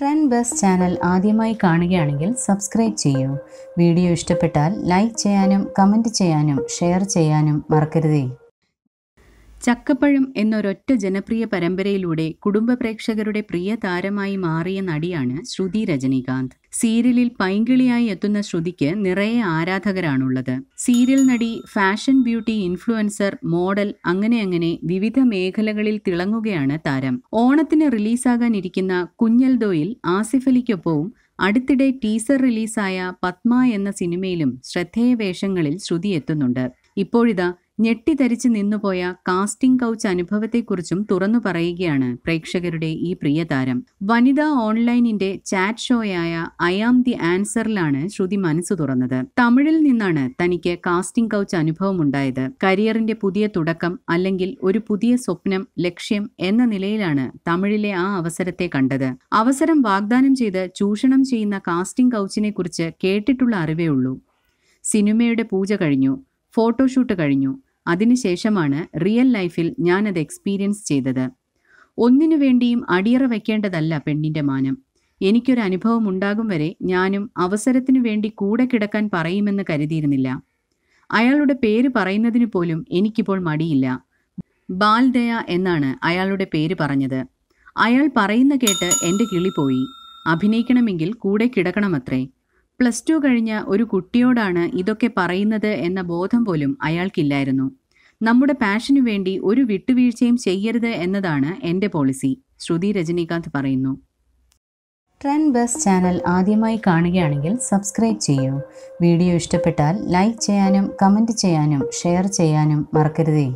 trend bus channel ആദ്യമായി കാണുകയാണെങ്കിൽ subscribe ചെയ്യൂ വീഡിയോ ഇഷ്ടപ്പെട്ടാൽ ലൈക്ക് ചെയ്യാനും കമൻറ്റ് ചെയ്യാനും ഷെയർ ചെയ്യാനും മറക്കരുതേ ചക്കപ്പഴം എന്നൊരൊറ്റ ജനപ്രിയ പരമ്പരയിലൂടെ കുടുംബ പ്രേക്ഷകരുടെ പ്രിയ താരമായി മാറിയ നടിയാണ് ശ്രുതി രജനീകാന്ത് സീരിയലിൽ പൈങ്കിളിയായി എത്തുന്ന ശ്രുതിക്ക് നിറയെ ആരാധകരാണുള്ളത് സീരിയൽ നടി ഫാഷൻ ബ്യൂട്ടി ഇൻഫ്ലുവൻസർ മോഡൽ അങ്ങനെ അങ്ങനെ വിവിധ മേഖലകളിൽ തിളങ്ങുകയാണ് താരം ഓണത്തിന് റിലീസാകാനിരിക്കുന്ന കുഞ്ഞൽദോയിൽ ആസിഫ് അലിക്കൊപ്പവും അടുത്തിടെ ടീസർ റിലീസായ പത്മ എന്ന സിനിമയിലും ശ്രദ്ധേയ വേഷങ്ങളിൽ ശ്രുതി എത്തുന്നുണ്ട് ഇപ്പോഴിതാ ഞെട്ടിധരിച്ച് നിന്നുപോയ കാസ്റ്റിംഗ് കൗച്ച് അനുഭവത്തെക്കുറിച്ചും തുറന്നു പറയുകയാണ് പ്രേക്ഷകരുടെ ഈ പ്രിയതാരം വനിതാ ഓൺലൈനിന്റെ ചാറ്റ് ഷോയായ ഐ ആം ദി ആൻസറിലാണ് ശ്രുതി മനസ്സു തുറന്നത് തമിഴിൽ നിന്നാണ് തനിക്ക് കാസ്റ്റിംഗ് കൗച്ച് ഉണ്ടായത് കരിയറിന്റെ പുതിയ തുടക്കം അല്ലെങ്കിൽ ഒരു പുതിയ സ്വപ്നം ലക്ഷ്യം എന്ന നിലയിലാണ് തമിഴിലെ ആ അവസരത്തെ കണ്ടത് അവസരം വാഗ്ദാനം ചെയ്ത് ചൂഷണം ചെയ്യുന്ന കാസ്റ്റിംഗ് കൗച്ചിനെ കുറിച്ച് കേട്ടിട്ടുള്ള അറിവേ ഉള്ളൂ സിനിമയുടെ പൂജ കഴിഞ്ഞു ഫോട്ടോഷൂട്ട് കഴിഞ്ഞു അതിനുശേഷമാണ് റിയൽ ലൈഫിൽ ഞാനത് എക്സ്പീരിയൻസ് ചെയ്തത് ഒന്നിനു വേണ്ടിയും അടിയറ വെക്കേണ്ടതല്ല പെണ്ണിന്റെ മാനം എനിക്കൊരു അനുഭവം ഉണ്ടാകും വരെ ഞാനും അവസരത്തിനു വേണ്ടി കൂടെ കിടക്കാൻ പറയുമെന്ന് കരുതിയിരുന്നില്ല അയാളുടെ പേര് പറയുന്നതിന് പോലും എനിക്കിപ്പോൾ മടിയില്ല ബാൽദയ എന്നാണ് അയാളുടെ പേര് പറഞ്ഞത് അയാൾ പറയുന്ന കേട്ട് എന്റെ കിളി പോയി അഭിനയിക്കണമെങ്കിൽ കൂടെ കിടക്കണമത്രേ പ്ലസ് ടു കഴിഞ്ഞ ഒരു കുട്ടിയോടാണ് ഇതൊക്കെ പറയുന്നത് എന്ന ബോധം പോലും അയാൾക്കില്ലായിരുന്നു നമ്മുടെ പാഷനു വേണ്ടി ഒരു വിട്ടുവീഴ്ചയും ചെയ്യരുത് എന്നതാണ് എൻ്റെ പോളിസി ശ്രുതി രജനീകാന്ത് പറയുന്നു ട്രെൻഡ് ബസ് ചാനൽ ആദ്യമായി കാണുകയാണെങ്കിൽ സബ്സ്ക്രൈബ് ചെയ്യൂ വീഡിയോ ഇഷ്ടപ്പെട്ടാൽ ലൈക്ക് ചെയ്യാനും കമൻറ്റ് ചെയ്യാനും ഷെയർ ചെയ്യാനും മറക്കരുതേ